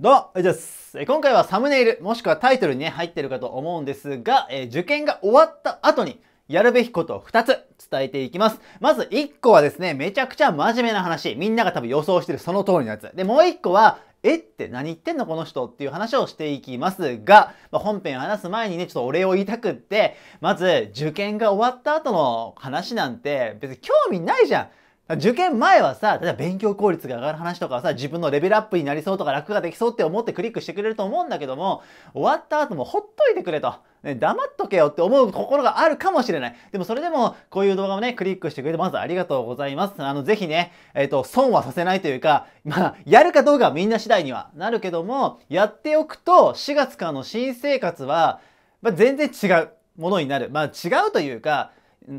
どうも、えです。今回はサムネイル、もしくはタイトルにね、入ってるかと思うんですが、えー、受験が終わった後に、やるべきことを2つ伝えていきます。まず1個はですね、めちゃくちゃ真面目な話。みんなが多分予想してるその通りのやつ。で、もう1個は、えって何言ってんのこの人っていう話をしていきますが、まあ、本編話す前にね、ちょっとお礼を言いたくって、まず受験が終わった後の話なんて別に興味ないじゃん。受験前はさ、例えば勉強効率が上がる話とかさ、自分のレベルアップになりそうとか楽ができそうって思ってクリックしてくれると思うんだけども、終わった後もほっといてくれと。ね、黙っとけよって思う心があるかもしれない。でもそれでも、こういう動画をね、クリックしてくれて、まずありがとうございます。あの、ぜひね、えっ、ー、と、損はさせないというか、まあ、やるかどうかはみんな次第にはなるけども、やっておくと、4月からの新生活は、まあ、全然違うものになる。まあ、違うというか、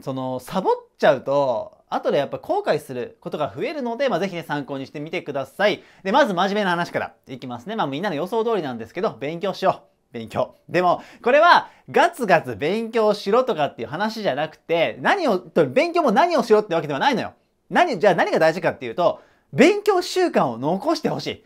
その、サボっちゃうと、後でやっぱ後悔することが増えるので、まあ、ぜひね、参考にしてみてください。で、まず真面目な話からいきますね。まあ、みんなの予想通りなんですけど、勉強しよう。勉強。でも、これは、ガツガツ勉強しろとかっていう話じゃなくて、何を、と勉強も何をしろってわけではないのよ。何、じゃあ何が大事かっていうと、勉強習慣を残してほしい。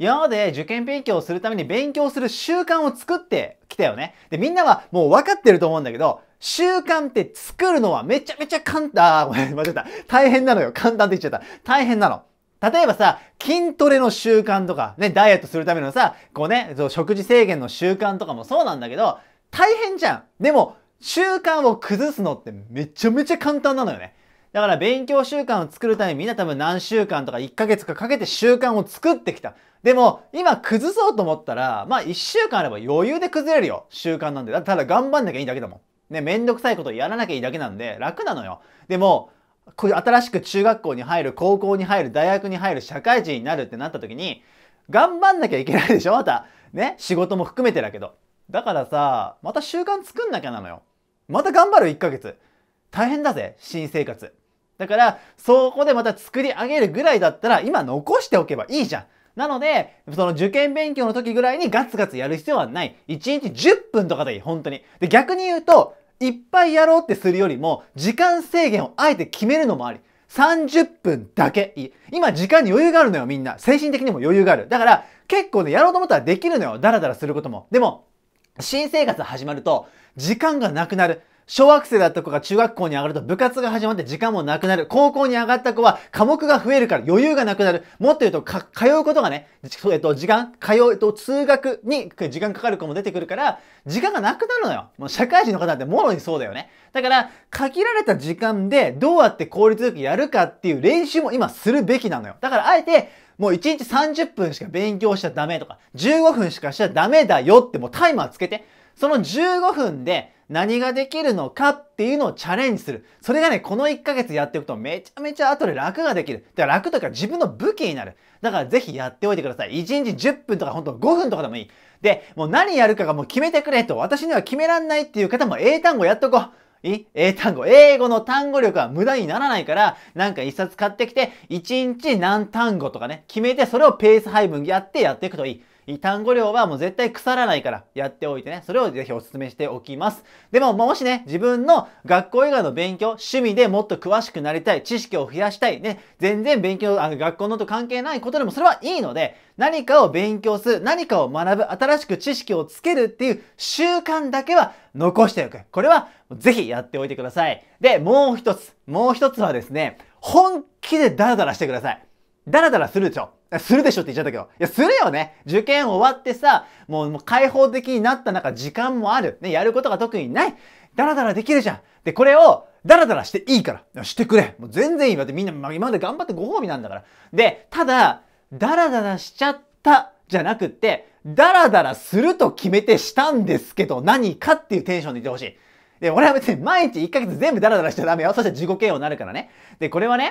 今まで受験勉強をするために勉強する習慣を作ってきたよね。で、みんなはもう分かってると思うんだけど、習慣って作るのはめちゃめちゃ簡単、あ、ごめん、間違った。大変なのよ。簡単って言っちゃった。大変なの。例えばさ、筋トレの習慣とか、ね、ダイエットするためのさ、こうね、そう食事制限の習慣とかもそうなんだけど、大変じゃん。でも、習慣を崩すのってめちゃめちゃ簡単なのよね。だから勉強習慣を作るためにみんな多分何週間とか1ヶ月かかけて習慣を作ってきた。でも今崩そうと思ったら、まあ1週間あれば余裕で崩れるよ。習慣なんで。だってただ頑張んなきゃいいだけだもん。ね、めんどくさいことをやらなきゃいいだけなんで、楽なのよ。でも、こういう新しく中学校に入る、高校に入る、大学に入る、社会人になるってなった時に、頑張んなきゃいけないでしょまた。ね、仕事も含めてだけど。だからさ、また習慣作んなきゃなのよ。また頑張る1ヶ月。大変だぜ、新生活。だから、そこでまた作り上げるぐらいだったら、今残しておけばいいじゃん。なので、その受験勉強の時ぐらいにガツガツやる必要はない。1日10分とかでいい、本当に。で、逆に言うと、いっぱいやろうってするよりも、時間制限をあえて決めるのもあり。30分だけ。今時間に余裕があるのよ、みんな。精神的にも余裕がある。だから、結構ね、やろうと思ったらできるのよ。ダラダラすることも。でも、新生活始まると、時間がなくなる。小学生だった子が中学校に上がると部活が始まって時間もなくなる。高校に上がった子は科目が増えるから余裕がなくなる。もっと言うと、か通うことがね、えっと、時間、通う、と、通学に時間かかる子も出てくるから、時間がなくなるのよ。もう社会人の方ってもろにそうだよね。だから、限られた時間でどうやって効率よくやるかっていう練習も今するべきなのよ。だから、あえて、もう1日30分しか勉強しちゃダメとか、15分しかしちゃダメだよってもうタイマーつけて、その15分で何ができるのかっていうのをチャレンジする。それがね、この1ヶ月やっていくとめちゃめちゃ後で楽ができる。だから楽とか自分の武器になる。だからぜひやっておいてください。1日10分とかほんと5分とかでもいい。で、もう何やるかがもう決めてくれと。私には決めらんないっていう方も英単語やっとこう。い英単語。英語の単語力は無駄にならないから、なんか一冊買ってきて、1日何単語とかね、決めてそれをペース配分やってやっていくといい。単語量はもう絶対腐らないからやっておいてね、それをぜひお勧めしておきます。でも、もしね、自分の学校以外の勉強、趣味でもっと詳しくなりたい、知識を増やしたい、ね、全然勉強、あの学校のと関係ないことでもそれはいいので、何かを勉強する、何かを学ぶ、新しく知識をつけるっていう習慣だけは残しておく。これはぜひやっておいてください。で、もう一つ、もう一つはですね、本気でダラダラしてください。ダラダラするでしょするでしょって言っちゃったけど。いや、するよね受験終わってさ、もうもう開放的になった中、時間もある。ね、やることが特にない。ダラダラできるじゃん。で、これを、ダラダラしていいから。してくれ。もう全然いい。わ。ってみんな、まあ、今まで頑張ってご褒美なんだから。で、ただ、ダラダラしちゃったじゃなくって、ダラダラすると決めてしたんですけど、何かっていうテンションでいてほしい。で、俺は別に毎日1ヶ月全部ダラダラしちゃダメよ。そしたら自己嫌悪になるからね。で、これはね、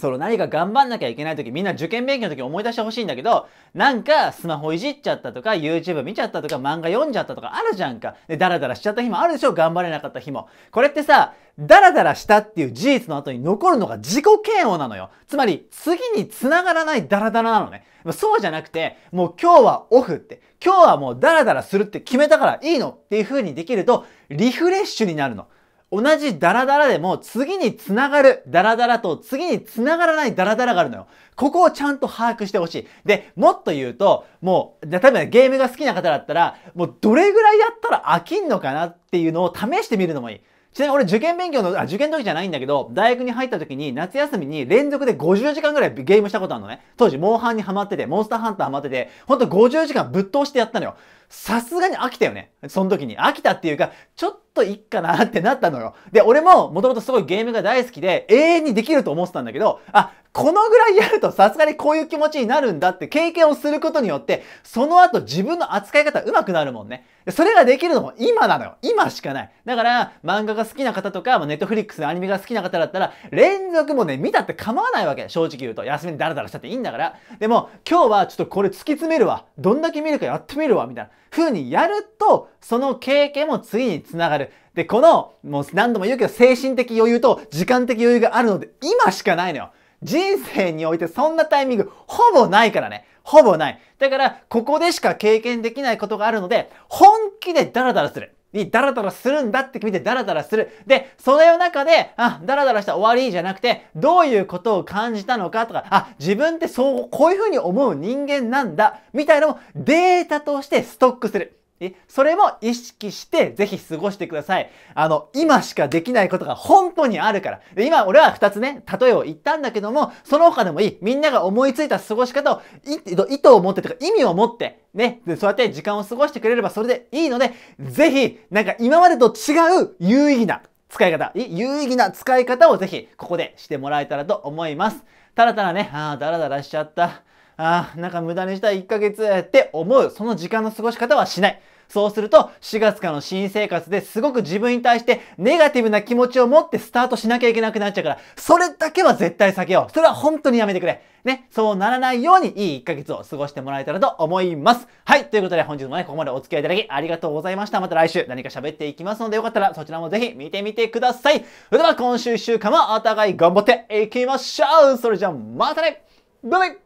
その何か頑張んなきゃいけない時、みんな受験勉強の時思い出してほしいんだけど、なんかスマホいじっちゃったとか、YouTube 見ちゃったとか、漫画読んじゃったとかあるじゃんか。で、ダラダラしちゃった日もあるでしょ頑張れなかった日も。これってさ、ダラダラしたっていう事実の後に残るのが自己嫌悪なのよ。つまり、次に繋がらないダラダラなのね。そうじゃなくて、もう今日はオフって、今日はもうダラダラするって決めたからいいのっていう風にできると、リフレッシュになるの。同じダラダラでも次につながるダラダラと次につながらないダラダラがあるのよ。ここをちゃんと把握してほしい。で、もっと言うと、もう、例えば、ね、ゲームが好きな方だったら、もうどれぐらいやったら飽きんのかなっていうのを試してみるのもいい。ちなみに俺受験勉強の、あ、受験の時じゃないんだけど、大学に入った時に夏休みに連続で50時間ぐらいゲームしたことあるのね。当時、モンハンにハマってて、モンスターハンターハマってて、ほんと50時間ぶっ通してやったのよ。さすがに飽きたよね。その時に。飽きたっていうか、ちょっといっかなってなったのよ。で、俺ももともとすごいゲームが大好きで、永遠にできると思ってたんだけど、あ、このぐらいやるとさすがにこういう気持ちになるんだって経験をすることによって、その後自分の扱い方上手くなるもんね。それができるのも今なのよ。今しかない。だから、漫画が好きな方とか、ネットフリックスのアニメが好きな方だったら、連続もね、見たって構わないわけ。正直言うと。休みにダラダラしたっていいんだから。でも、今日はちょっとこれ突き詰めるわ。どんだけ見るかやってみるわ。みたいな風にやると、その経験も次につながる。る。で、この、もう何度も言うけど、精神的余裕と時間的余裕があるので、今しかないのよ。人生においてそんなタイミング、ほぼないからね。ほぼない。だから、ここでしか経験できないことがあるので、本気でダラダラする。にダラダラするんだって決めてダラダラする。で、それの中で、あ、ダラダラした終わりじゃなくて、どういうことを感じたのかとか、あ、自分ってそう、こういうふうに思う人間なんだ、みたいなのをデータとしてストックする。それも意識してぜひ過ごしてください。あの、今しかできないことが本当にあるから。で今俺は2つね、例えを言ったんだけども、その他でもいい。みんなが思いついた過ごし方を意図を持ってとか意味を持って、ね、そうやって時間を過ごしてくれればそれでいいので、ぜひ、なんか今までと違う有意義な使い方、有意義な使い方をぜひここでしてもらえたらと思います。ただただね、ああ、だらだらしちゃった。ああ、なんか無駄にした1ヶ月って思う、その時間の過ごし方はしない。そうすると、4月からの新生活ですごく自分に対してネガティブな気持ちを持ってスタートしなきゃいけなくなっちゃうから、それだけは絶対避けよう。それは本当にやめてくれ。ね、そうならないようにいい1ヶ月を過ごしてもらえたらと思います。はい、ということで本日もね、ここまでお付き合いいただきありがとうございました。また来週何か喋っていきますのでよかったらそちらもぜひ見てみてください。それでは今週1週間もお互い頑張っていきましょうそれじゃあまたねバイバイ